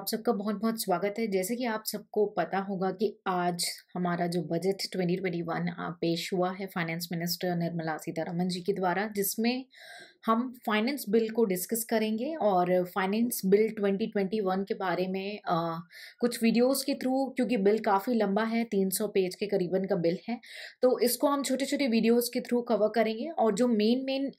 आप सबका बहुत बहुत स्वागत है जैसे कि आप सबको पता होगा कि आज हमारा जो बजट 2021 पेश हुआ है फाइनेंस मिनिस्टर निर्मला सीतारमन जी के द्वारा जिसमें हम फाइनेंस बिल को डिस्कस करेंगे और फाइनेंस बिल 2021 के बारे में आ, कुछ वीडियोस के थ्रू क्योंकि बिल काफ़ी लंबा है 300 पेज के करीबन का बिल है तो इसको हम छोटे छोटे वीडियोस के थ्रू कवर करेंगे और जो मेन मेन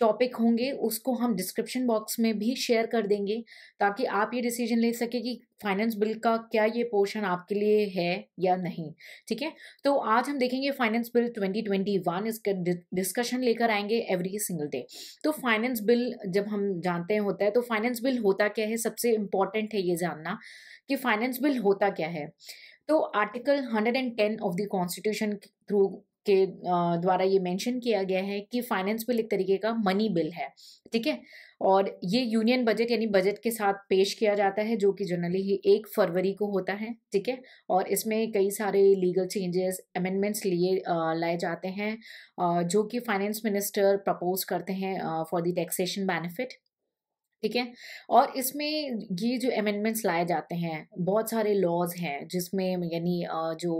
टॉपिक होंगे उसको हम डिस्क्रिप्शन बॉक्स में भी शेयर कर देंगे ताकि आप ये डिसीजन ले सके कि फाइनेंस बिल का क्या ये पोर्शन आपके लिए है या नहीं ठीक है तो आज हम देखेंगे फाइनेंस बिल 2021 इसका डिस्कशन लेकर आएंगे एवरी सिंगल डे तो फाइनेंस बिल जब हम जानते हैं होता है तो फाइनेंस बिल होता क्या है सबसे इम्पॉर्टेंट है ये जानना कि फाइनेंस बिल होता क्या है तो article 110 of the constitution through के द्वारा ये मेंशन किया गया है कि फाइनेंस बिल एक तरीके का मनी बिल है ठीक है और ये यूनियन बजट यानी बजट के साथ पेश किया जाता है जो कि जनरली ही एक फरवरी को होता है ठीक है और इसमें कई सारे लीगल चेंजेस अमेंडमेंट्स लिए लाए जाते हैं जो कि फाइनेंस मिनिस्टर प्रपोज करते हैं फॉर द टैक्सेशन बेनिफिट ठीक है और इसमें ये जो अमेंडमेंट्स लाए जाते हैं बहुत सारे लॉज हैं जिसमें यानी जो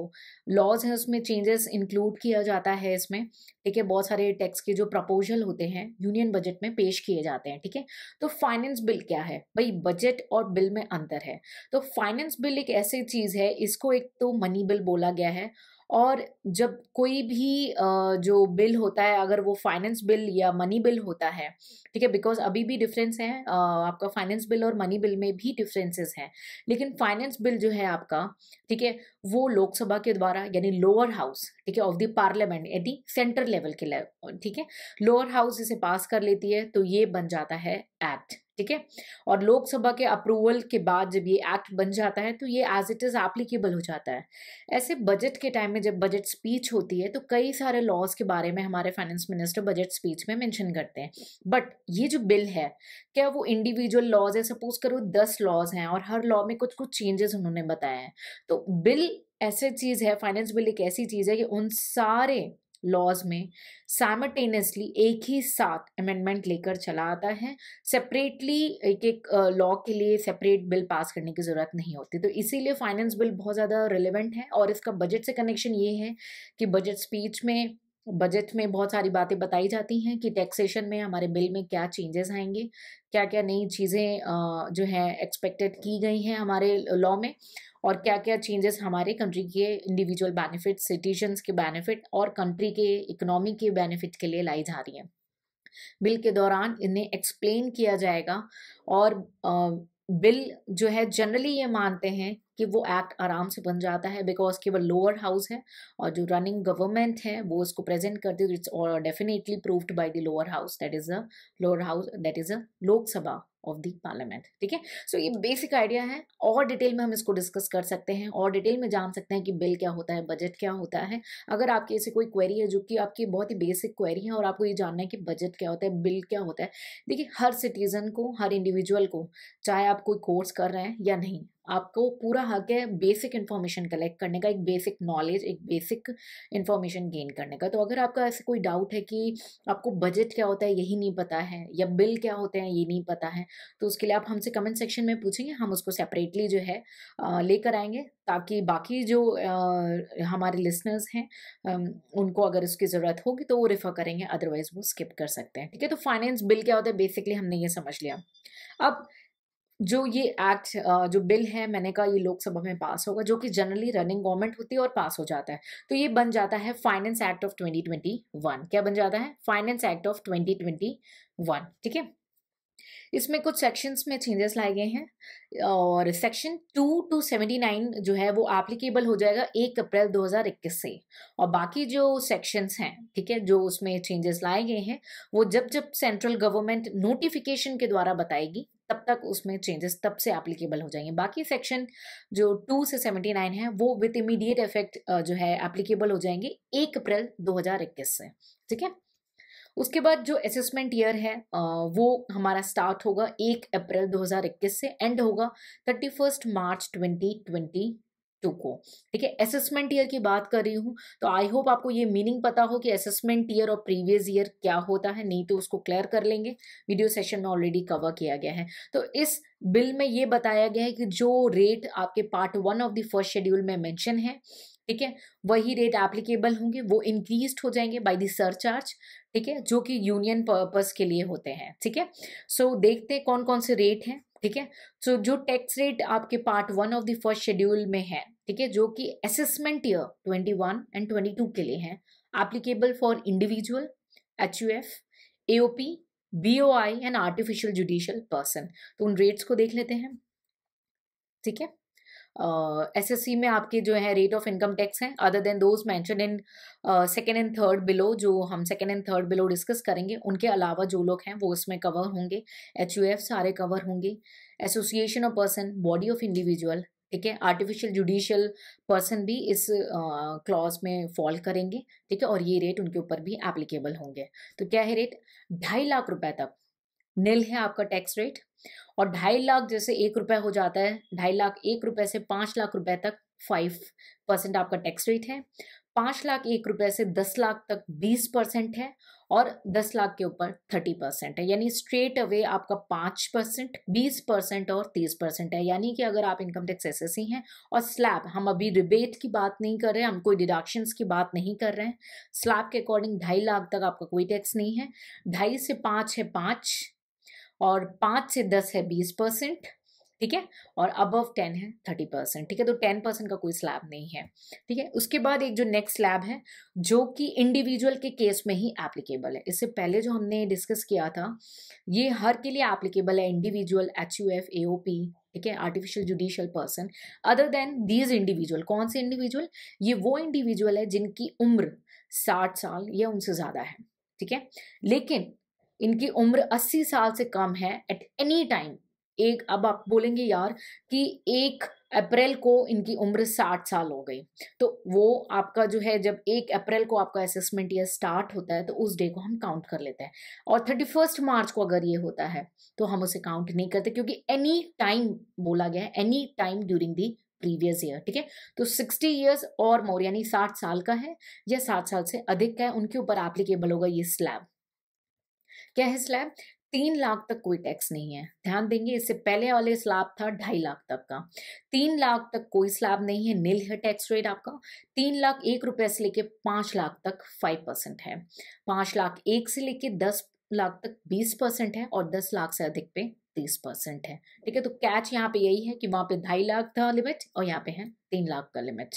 लॉज हैं उसमें चेंजेस इंक्लूड किया जाता है इसमें ठीक है बहुत सारे टैक्स के जो प्रपोजल होते हैं यूनियन बजट में पेश किए जाते हैं ठीक है तो फाइनेंस बिल क्या है भाई बजट और बिल में अंतर है तो फाइनेंस बिल एक ऐसी चीज़ है इसको एक तो मनी बिल बोला गया है और जब कोई भी जो बिल होता है अगर वो फाइनेंस बिल या मनी बिल होता है ठीक है बिकॉज अभी भी डिफरेंस है आपका फाइनेंस बिल और मनी बिल में भी डिफरेंसेस हैं लेकिन फाइनेंस बिल जो है आपका ठीक है वो लोकसभा के द्वारा यानी लोअर हाउस ठीक है ऑफ द पार्लियामेंट यानी सेंटर लेवल के ठीक है लोअर हाउस इसे पास कर लेती है तो ये बन जाता है एक्ट ठीक है और लोकसभा के अप्रूवल के बाद जब ये एक्ट बन जाता है तो ये एज इट इज़ एप्लीकेबल हो जाता है ऐसे बजट के टाइम में जब बजट स्पीच होती है तो कई सारे लॉज के बारे में हमारे फाइनेंस मिनिस्टर बजट स्पीच में मेंशन करते हैं बट ये जो बिल है क्या वो इंडिविजुअल लॉज है सपोज करो दस लॉज हैं और हर लॉ में कुछ कुछ चेंजेस उन्होंने बताया है तो बिल ऐसे चीज़ है फाइनेंस बिल एक ऐसी चीज़ है कि उन सारे लॉज में साइमटेनियसली एक ही साथ अमेंडमेंट लेकर चला आता है सेपरेटली एक एक लॉ के लिए सेपरेट बिल पास करने की ज़रूरत नहीं होती तो इसीलिए फाइनेंस बिल बहुत ज़्यादा रिलेवेंट है और इसका बजट से कनेक्शन ये है कि बजट स्पीच में बजट में बहुत सारी बातें बताई जाती हैं कि टैक्सेशन में हमारे बिल में क्या चेंजेस आएंगे क्या क्या नई चीज़ें जो है एक्सपेक्टेड की गई हैं हमारे लॉ में और क्या क्या चेंजेस हमारे कंट्री के इंडिविजुअल बेनिफिट सिटीजन के बेनिफिट और कंट्री के इकोनॉमी के बेनिफिट के लिए लाई जा रही हैं बिल के दौरान इन्हें एक्सप्लेन किया जाएगा और बिल जो है जनरली ये मानते हैं कि वो एक्ट आराम से बन जाता है बिकॉज केवल लोअर हाउस है और जो रनिंग गवर्नमेंट है वो इसको प्रेजेंट करती है it's definitely proved by the lower house that is a lower house that is a Lok Sabha of the parliament ठीक है सो ये बेसिक आइडिया है और डिटेल में हम इसको डिस्कस कर सकते हैं और डिटेल में जान सकते हैं कि बिल क्या होता है बजट क्या होता है अगर आपकी ऐसी कोई क्वेरी है जो कि आपकी बहुत ही बेसिक क्वेरी है और आपको ये जानना है कि बजट क्या होता है बिल क्या होता है देखिए हर सिटीजन को हर इंडिविजुअल को चाहे आप कोई कोर्स कर रहे हैं या नहीं आपको पूरा हक है बेसिक इन्फॉर्मेशन कलेक्ट करने का एक बेसिक नॉलेज एक बेसिक इन्फॉर्मेशन गेन करने का तो अगर आपका ऐसे कोई डाउट है कि आपको बजट क्या होता है यही नहीं पता है या बिल क्या होते हैं ये नहीं पता है तो उसके लिए आप हमसे कमेंट सेक्शन में पूछेंगे हम उसको सेपरेटली जो है लेकर आएंगे ताकि बाकी जो आ, हमारे लिसनर्स हैं उनको अगर उसकी ज़रूरत होगी तो वो रेफ़र करेंगे अदरवाइज वो स्किप कर सकते हैं ठीक है तो फाइनेंस बिल क्या होता है बेसिकली हमने ये समझ लिया अब जो ये एक्ट जो बिल है मैंने कहा ये लोकसभा में पास होगा जो कि जनरली रनिंग गवर्नमेंट होती है और पास हो जाता है तो ये बन जाता है फाइनेंस एक्ट ऑफ 2021 क्या बन जाता है फाइनेंस एक्ट ऑफ 2021 ठीक है इसमें कुछ सेक्शंस में चेंजेस लाए गए हैं और section two two seventy nine जो है वो एप्लीकेबल हो जाएगा एक अप्रैल दो हज़ार इक्कीस से और बाकी जो सेक्शंस हैं ठीक है जो उसमें चेंजेस लाए गए हैं वो जब जब सेंट्रल गवर्नमेंट नोटिफिकेशन के द्वारा बताएगी तब तक उसमें चेंजेस तब से एप्लीकेबल हो जाएंगे बाकी सेक्शन जो टू से सेवेंटी नाइन है वो विथ इमीडिएट इफेक्ट जो है एप्लीकेबल हो जाएंगे एक अप्रैल दो हज़ार इक्कीस से ठीक है उसके बाद जो असेसमेंट ईयर है वो हमारा स्टार्ट होगा एक अप्रैल 2021 से एंड होगा थर्टी फर्स्ट मार्च 2022 टू को ठीक है असेसमेंट ईयर की बात कर रही हूँ तो आई होप आपको ये मीनिंग पता हो कि असेसमेंट ईयर और प्रीवियस ईयर क्या होता है नहीं तो उसको क्लियर कर लेंगे वीडियो सेशन में ऑलरेडी कवर किया गया है तो इस बिल में ये बताया गया है कि जो रेट आपके part one of the first schedule में मैंशन है ठीक है वही रेट एप्लीकेबल होंगे वो इंक्रीज हो जाएंगे बाई दी सरचार्ज ठीक है जो कि यूनियन पर्पज के लिए होते हैं ठीक है सो so, देखते कौन कौन से रेट हैं ठीक है सो जो टैक्स रेट आपके part one of the first schedule में है ठीक है जो कि असेसमेंट ईयर 21 एंड 22 के लिए है applicable for individual H U F AOP BOI and artificial judicial person तो उन रेट्स को देख लेते हैं ठीक है एस एस सी में आपके जो है रेट ऑफ इनकम टैक्स हैं other than those mention in second and third below जो हम second and third below discuss करेंगे उनके अलावा जो लोग हैं वो इसमें कवर होंगे एच यू एफ सारे कवर होंगे association of person body of individual ठीक है आर्टिफिशियल जुडिशियल पर्सन भी इस क्लॉज uh, में फॉल करेंगे ठीक है और ये रेट उनके ऊपर भी एप्लीकेबल होंगे तो क्या है रेट ढाई लाख रुपए तक नील है आपका टैक्स रेट और ढाई लाख जैसे एक रुपए हो जाता है ढाई लाख एक रुपए से पांच लाख रुपए तक फाइव परसेंट आपका टैक्स रेट है पांच लाख एक रुपए से दस लाख तक बीस परसेंट है और दस लाख के ऊपर थर्टी परसेंट है यानी स्ट्रेट अवे आपका पांच परसेंट बीस परसेंट और तीस परसेंट है यानी कि अगर आप इनकम टैक्स एस एस हैं और स्लैब हम अभी रिबेट की बात नहीं कर रहे हैं हम कोई डिडक्शंस की बात नहीं कर रहे हैं स्लैब के अकॉर्डिंग ढाई लाख तक आपका कोई टैक्स नहीं है ढाई से पाँच है पाँच और पाँच से दस है बीस परसेंट ठीक है और अबव टेन है थर्टी परसेंट ठीक है तो टेन परसेंट का कोई स्लैब नहीं है ठीक है उसके बाद एक जो नेक्स्ट स्लैब है जो कि इंडिविजुअल के केस में ही एप्लीकेबल है इससे पहले जो हमने डिस्कस किया था ये हर के लिए एप्लीकेबल है individual H U F A P ठीक है artificial judicial person other than these individual कौन से इंडिविजुअल ये वो इंडिविजुअल है जिनकी उम्र साठ साल या उनसे ज़्यादा है ठीक है लेकिन इनकी उम्र 80 साल से कम है एट एनी टाइम एक अब आप बोलेंगे यार कि एक अप्रैल को इनकी उम्र साठ साल हो गई तो वो आपका जो है जब एक अप्रैल को आपका असेसमेंट ईयर स्टार्ट होता है तो उस डे को हम काउंट कर लेते हैं और थर्टी फर्स्ट मार्च को अगर ये होता है तो हम उसे काउंट नहीं करते क्योंकि एनी टाइम बोला गया है any time during the previous year ठीक है तो सिक्सटी ईयर्स और मोर यानी साठ साल का है या साठ साल से अधिक का है उनके ऊपर एप्लीकेबल होगा ये स्लैब क्या है स्लैब तीन लाख तक कोई टैक्स नहीं है ध्यान देंगे इससे पहले वाले स्लैब था ढाई लाख तक का तीन लाख तक कोई स्लैब नहीं है नील है टैक्स रेट आपका तीन लाख एक रुपए से लेके पांच लाख तक फाइव परसेंट है पांच लाख एक से लेके दस लाख तक बीस परसेंट है और दस लाख से अधिक पे तीस परसेंट है ठीक है तो कैच यहाँ पे यही है कि वहाँ पे ढाई लाख था लिमिट और यहाँ पे है तीन लाख का लिमिट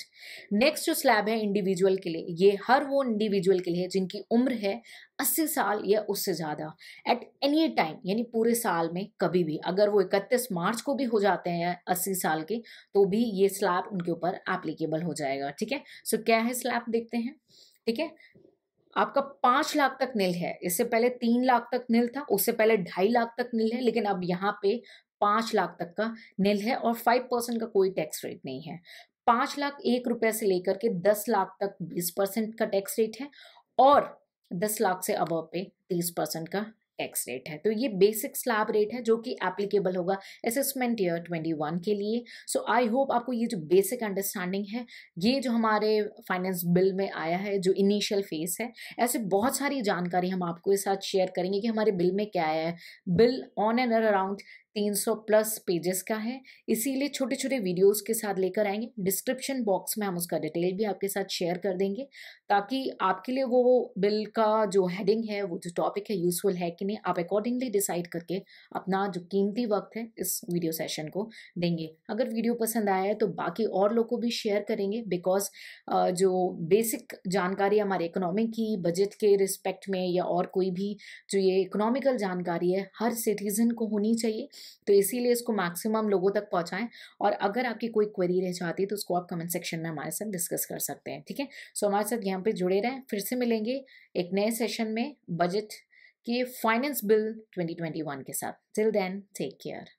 नेक्स्ट जो स्लैब है इंडिविजुअल के लिए ये हर वो इंडिविजुअल के लिए जिनकी उम्र है अस्सी साल या उससे ज़्यादा एट एनी टाइम यानी पूरे साल में कभी भी अगर वो इकतीस मार्च को भी हो जाते हैं अस्सी साल के तो भी ये स्लैब उनके ऊपर एप्लीकेबल हो जाएगा ठीक है सो क्या है स्लैब देखते हैं ठीक है आपका पांच लाख तक नील है इससे पहले तीन लाख तक नील था उससे पहले ढाई लाख तक नील है लेकिन अब यहाँ पे पांच लाख तक का नील है और फाइव परसेंट का कोई टैक्स रेट नहीं है पांच लाख एक रुपए से लेकर के दस लाख तक बीस परसेंट का टैक्स रेट है और दस लाख से अब पे तीस परसेंट का एक्स रेट है तो ये बेसिक स्लैब रेट है जो कि एप्लीकेबल होगा असेसमेंट ईयर 21 के लिए सो आई होप आपको ये जो बेसिक अंडरस्टैंडिंग है ये जो हमारे फाइनेंस बिल में आया है जो इनिशियल फेस है ऐसे बहुत सारी जानकारी हम आपको इस साथ शेयर करेंगे कि हमारे बिल में क्या आया है bill on and around 300 plus pages का है इसीलिए छोटे छोटे वीडियोस के साथ लेकर आएंगे डिस्क्रिप्शन बॉक्स में हम उसका डिटेल भी आपके साथ शेयर कर देंगे ताकि आपके लिए वो बिल का जो हेडिंग है वो जो टॉपिक है यूजफुल है कि नहीं आप अकॉर्डिंगली डिसाइड करके अपना जो कीमती वक्त है इस वीडियो सेशन को देंगे अगर वीडियो पसंद आया है तो बाकी और लोग को भी शेयर करेंगे बिकॉज जो बेसिक जानकारी हमारे इकोनॉमी की बजट के रिस्पेक्ट में या और कोई भी जो ये इकोनॉमिकल जानकारी है हर सिटीज़न को होनी चाहिए तो इसीलिए इसको मैक्सिमम लोगों तक पहुंचाएं और अगर आपकी कोई क्वेरी रह जाती तो उसको आप कमेंट सेक्शन में हमारे साथ डिस्कस कर सकते हैं ठीक है सो हमारे साथ यहाँ पर जुड़े रहें फिर से मिलेंगे एक नए सेशन में बजट के फाइनेंस बिल ट्वेंटी के साथ टिल देन टेक केयर